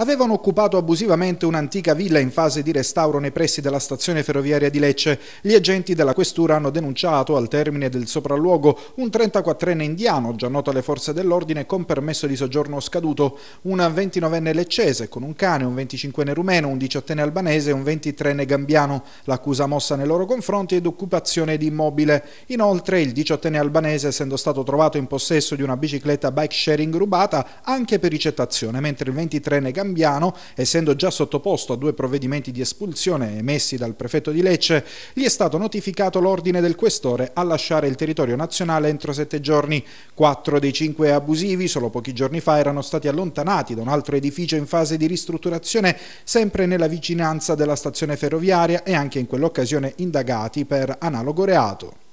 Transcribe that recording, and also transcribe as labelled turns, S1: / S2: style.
S1: avevano occupato abusivamente un'antica villa in fase di restauro nei pressi della stazione ferroviaria di Lecce. Gli agenti della questura hanno denunciato, al termine del sopralluogo, un 34enne indiano, già noto alle forze dell'ordine, con permesso di soggiorno scaduto, un 29enne leccese con un cane, un 25enne rumeno, un 18enne albanese e un 23enne gambiano. L'accusa mossa nei loro confronti ed occupazione di immobile. Inoltre, il 18enne albanese, essendo stato trovato in possesso di una bicicletta bike sharing rubata, anche per ricettazione, mentre il 23enne gambiano Cambiano, essendo già sottoposto a due provvedimenti di espulsione emessi dal prefetto di Lecce, gli è stato notificato l'ordine del questore a lasciare il territorio nazionale entro sette giorni. Quattro dei cinque abusivi solo pochi giorni fa erano stati allontanati da un altro edificio in fase di ristrutturazione, sempre nella vicinanza della stazione ferroviaria e anche in quell'occasione indagati per analogo reato.